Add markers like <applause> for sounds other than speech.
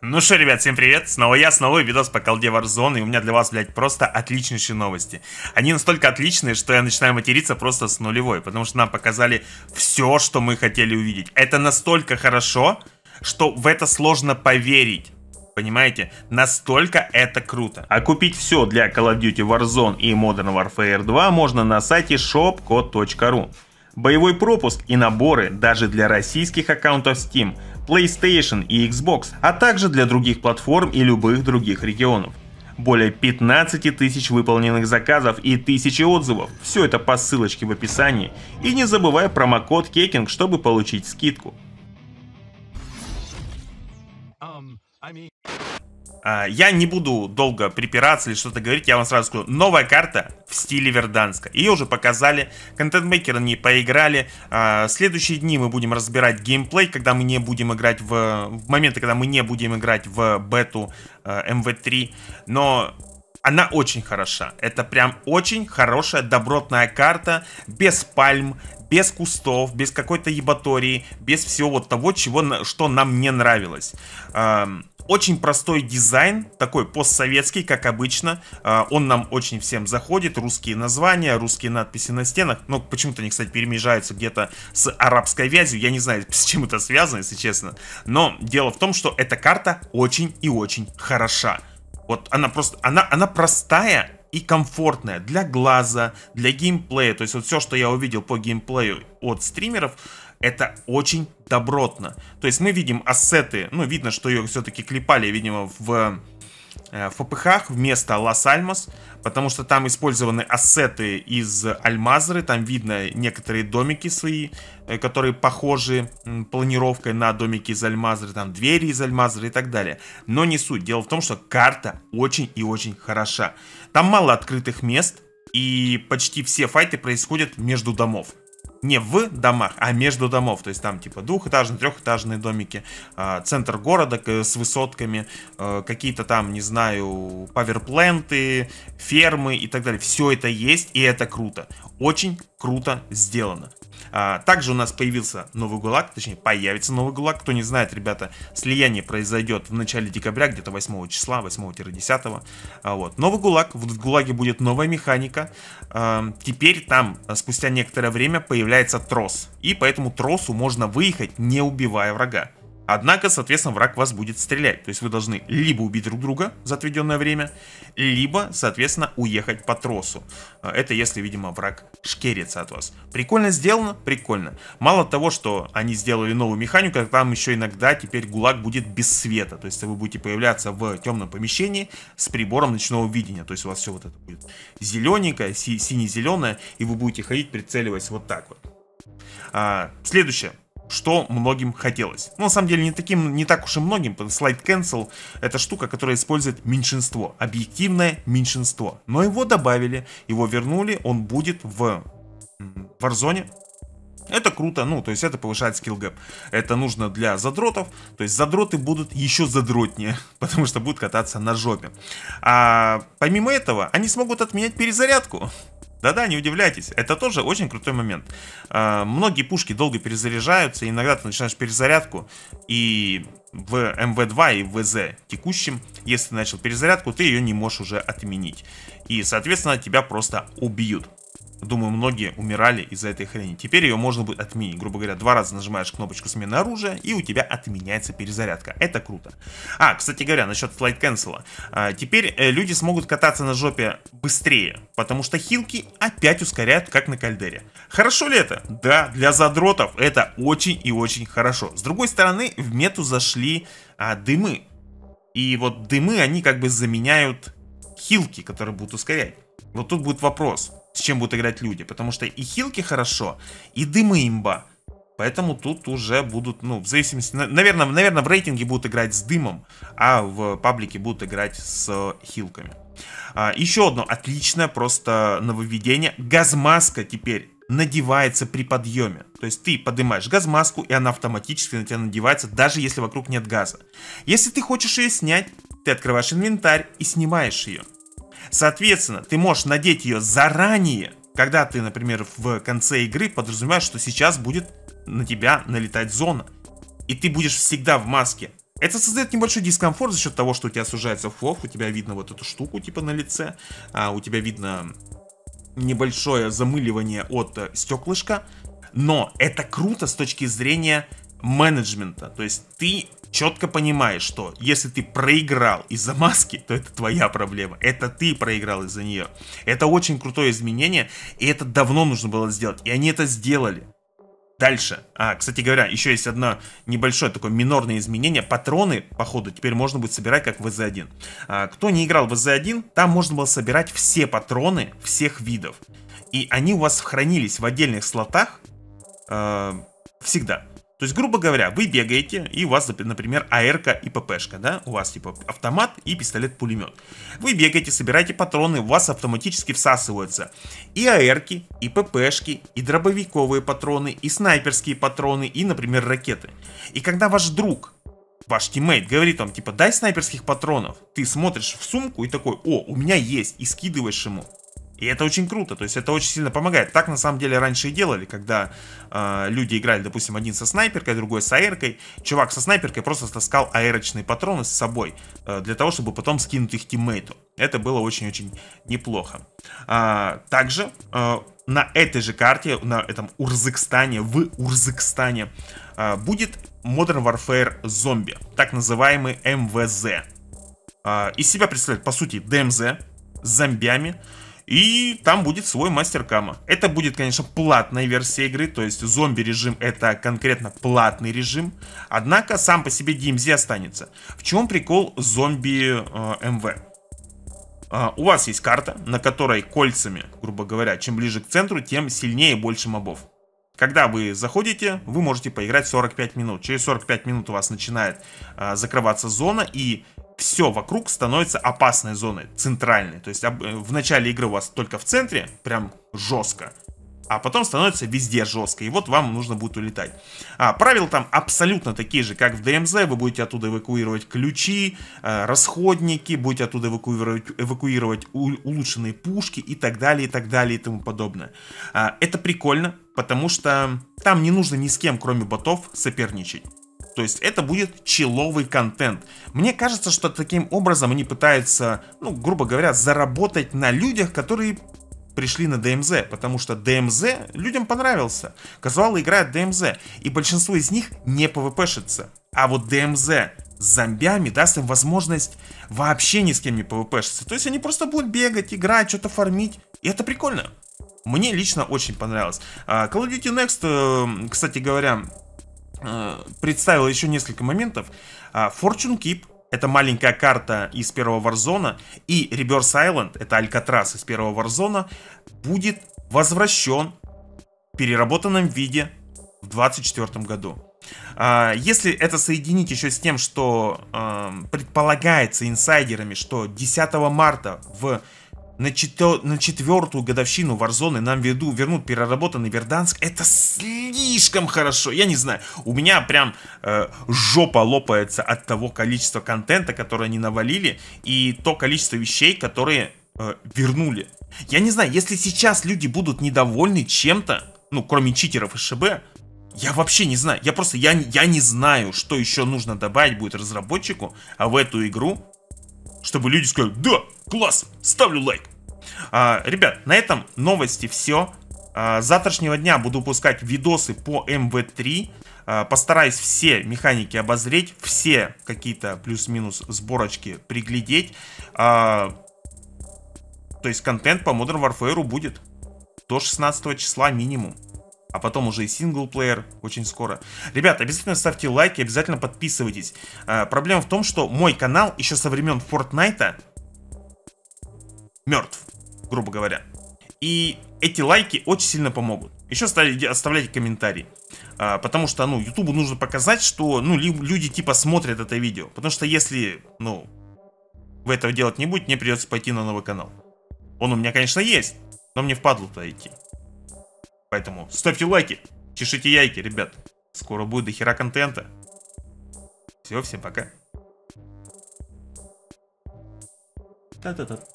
Ну что, ребят, всем привет, снова я, снова видос по колде Warzone, и у меня для вас, блядь, просто отличнейшие новости. Они настолько отличные, что я начинаю материться просто с нулевой, потому что нам показали все, что мы хотели увидеть. Это настолько хорошо, что в это сложно поверить. Понимаете? Настолько это круто. А купить все для Call of Duty Warzone и Modern Warfare 2 можно на сайте shopcode.ru. Боевой пропуск и наборы даже для российских аккаунтов Steam PlayStation и Xbox, а также для других платформ и любых других регионов. Более 15 тысяч выполненных заказов и тысячи отзывов. Все это по ссылочке в описании. И не забывай промокод Кекинг, чтобы получить скидку. Um, I mean... А, я не буду долго припираться или что-то говорить, я вам сразу скажу. Новая карта в стиле Верданска. Ее уже показали, контент-мейкеры не поиграли. В а, следующие дни мы будем разбирать геймплей, когда мы не будем играть в... в моменты, когда мы не будем играть в бету а, МВ3. Но она очень хороша. Это прям очень хорошая добротная карта, без пальм, без кустов, без какой-то ебатории, без всего вот того, чего, что нам не нравилось. Эм, очень простой дизайн, такой постсоветский, как обычно. Э, он нам очень всем заходит. Русские названия, русские надписи на стенах. но ну, почему-то они, кстати, перемежаются где-то с арабской вязью. Я не знаю, <laughs> с чем это связано, если честно. Но дело в том, что эта карта очень и очень хороша. Вот она просто, она, она простая и комфортная для глаза, для геймплея. То есть вот все, что я увидел по геймплею от стримеров, это очень добротно. То есть мы видим ассеты, ну видно, что ее все-таки клепали, видимо, в Э, в ППХ вместо Лас-Альмас, потому что там использованы ассеты из Альмазры, там видно некоторые домики свои, э, которые похожи планировкой на домики из Альмазры, там двери из Альмазры и так далее. Но не суть, дело в том, что карта очень и очень хороша. Там мало открытых мест, и почти все файты происходят между домов не в домах, а между домов. То есть там типа двухэтажные, трехэтажные домики, а, центр города с высотками, а, какие-то там, не знаю, паверпленты, фермы и так далее. Все это есть, и это круто. Очень круто сделано. А, также у нас появился новый ГУЛАГ, точнее появится новый ГУЛАГ. Кто не знает, ребята, слияние произойдет в начале декабря, где-то 8 числа, 8-10. А, вот. Новый ГУЛАГ, в ГУЛАГе будет новая механика. А, теперь там спустя некоторое время появляется трос. И поэтому тросу можно выехать, не убивая врага. Однако, соответственно, враг вас будет стрелять. То есть вы должны либо убить друг друга за отведенное время, либо, соответственно, уехать по тросу. Э, это если, видимо, враг шкерится от вас. Прикольно сделано? Прикольно. Мало того, что они сделали новую механику, там еще иногда теперь ГУЛАГ будет без света. То есть вы будете появляться в темном помещении с прибором ночного видения. То есть у вас все вот это будет зелененькое, си сине-зеленое, и вы будете ходить, прицеливаясь вот так вот. А, следующее что многим хотелось. Но ну, на самом деле не таким, не так уж и многим, потому Slide Cancel это штука, которая использует меньшинство, объективное меньшинство. Но его добавили, его вернули, он будет в Warzone, это круто, ну, то есть это повышает скилл гэп. Это нужно для задротов, то есть задроты будут еще задротнее, <laughs> потому что будут кататься на жопе. А помимо этого, они смогут отменять перезарядку. Да-да, не удивляйтесь, это тоже очень крутой момент. А, многие пушки долго перезаряжаются, иногда ты начинаешь перезарядку, и в МВ-2 эм и в ВЗ текущем, если ты начал перезарядку, ты ее не можешь уже отменить. И, соответственно, тебя просто убьют. Думаю, многие умирали из-за этой хрени. Теперь ее можно будет отменить. Грубо говоря, два раза нажимаешь кнопочку смены оружия, и у тебя отменяется перезарядка. Это круто. А, кстати говоря, насчет Flight Cancel. А, теперь э, люди смогут кататься на жопе быстрее, потому что хилки опять ускоряют, как на кальдере. Хорошо ли это? Да, для задротов это очень и очень хорошо. С другой стороны, в мету зашли а, дымы. И вот дымы, они как бы заменяют хилки, которые будут ускорять. Вот тут будет вопрос с чем будут играть люди. Потому что и хилки хорошо, и дымы имба. Поэтому тут уже будут, ну, в зависимости... Наверное, наверное, в рейтинге будут играть с дымом, а в паблике будут играть с хилками. А, еще одно отличное просто нововведение. Газмаска теперь надевается при подъеме. То есть ты поднимаешь газмаску, и она автоматически на тебя надевается, даже если вокруг нет газа. Если ты хочешь ее снять, ты открываешь инвентарь и снимаешь ее. Соответственно, ты можешь надеть ее заранее, когда ты, например, в конце игры подразумеваешь, что сейчас будет на тебя налетать зона. И ты будешь всегда в маске. Это создает небольшой дискомфорт за счет того, что у тебя сужается флов, у тебя видно вот эту штуку типа на лице, а у тебя видно небольшое замыливание от э, стеклышка, но это круто с точки зрения менеджмента. То есть ты четко понимаешь, что если ты проиграл из-за маски, то это твоя проблема. Это ты проиграл из-за нее. Это очень крутое изменение, и это давно нужно было сделать. И они это сделали. Дальше. А, кстати говоря, еще есть одно небольшое такое минорное изменение. Патроны, походу, теперь можно будет собирать как в ВЗ-1. А, кто не играл в ВЗ-1, там можно было собирать все патроны всех видов. И они у вас хранились в отдельных слотах э, всегда. То есть, грубо говоря, вы бегаете, и у вас, например, АРК и ППшка, да? У вас, типа, автомат и пистолет-пулемет. Вы бегаете, собираете патроны, у вас автоматически всасываются и АРки, и ППшки, и дробовиковые патроны, и снайперские патроны, и, например, ракеты. И когда ваш друг, ваш тиммейт говорит вам, типа, дай снайперских патронов, ты смотришь в сумку и такой, о, у меня есть, и скидываешь ему. И это очень круто, то есть это очень сильно помогает. Так на самом деле раньше и делали, когда э, люди играли, допустим, один со снайперкой, другой с аэркой. Чувак со снайперкой просто таскал аэрочные патроны с собой, э, для того, чтобы потом скинуть их тиммейту. Это было очень-очень неплохо. А, также э, на этой же карте, на этом Урзыкстане, в Урзыкстане, э, будет Modern Warfare Zombie, так называемый МВЗ. Э, из себя представляет, по сути, ДМЗ с зомбями. И там будет свой мастер кама. Это будет, конечно, платная версия игры, то есть зомби режим это конкретно платный режим. Однако сам по себе DMZ останется. В чем прикол зомби э, МВ? Э, у вас есть карта, на которой кольцами, грубо говоря, чем ближе к центру, тем сильнее и больше мобов. Когда вы заходите, вы можете поиграть 45 минут. Через 45 минут у вас начинает э, закрываться зона, и все вокруг становится опасной зоной, центральной. То есть э, в начале игры у вас только в центре, прям жестко. А потом становится везде жестко, и вот вам нужно будет улетать. А, правила там абсолютно такие же, как в ДМЗ. Вы будете оттуда эвакуировать ключи, э, расходники, будете оттуда эвакуировать, эвакуировать у, улучшенные пушки и так далее, и так далее, и тому подобное. А, это прикольно, потому что там не нужно ни с кем, кроме ботов, соперничать. То есть это будет человый контент. Мне кажется, что таким образом они пытаются, ну, грубо говоря, заработать на людях, которые пришли на DMZ, потому что DMZ людям понравился. Казуалы играют DMZ, и большинство из них не PvP шится, А вот DMZ с зомбями даст им возможность вообще ни с кем не шиться. То есть они просто будут бегать, играть, что-то фармить. И это прикольно. Мне лично очень понравилось. А, Call of Duty Next, э, кстати говоря, Э, представил еще несколько моментов. А, Fortune Keep это маленькая карта из первого Warzone, и Rebirth Island, это Алькатрас из первого Warzone, будет возвращен в переработанном виде в 2024 году. А, если это соединить еще с тем, что эм, предполагается инсайдерами, что 10 марта в на, чето, на четвертую годовщину Варзоны нам веду, вернут переработанный Верданск, это слишком хорошо. Я не знаю, у меня прям э, жопа лопается от того количества контента, которое они навалили, и то количество вещей, которые э, вернули. Я не знаю, если сейчас люди будут недовольны чем-то, ну, кроме читеров и ШБ, я вообще не знаю. Я просто, я, я не знаю, что еще нужно добавить будет разработчику, а в эту игру чтобы люди сказали, да, класс, ставлю лайк. А, ребят, на этом новости все. А, завтрашнего дня буду пускать видосы по МВ3. А, постараюсь все механики обозреть, все какие-то плюс-минус сборочки приглядеть. А, то есть контент по Modern Warfare будет до 16 числа минимум а потом уже и синглплеер очень скоро. ребят обязательно ставьте лайки, обязательно подписывайтесь. А, проблема в том, что мой канал еще со времен Fortnite мертв, грубо говоря. И эти лайки очень сильно помогут. Еще оставляйте комментарии. А, потому что, ну, Ютубу нужно показать, что, ну, люди типа смотрят это видео. Потому что если, ну, вы этого делать не будете, мне придется пойти на новый канал. Он у меня, конечно, есть, но мне впадло туда идти. Поэтому ставьте лайки, чешите яйки, ребят. Скоро будет до хера контента. Все, всем пока. Та-та-та.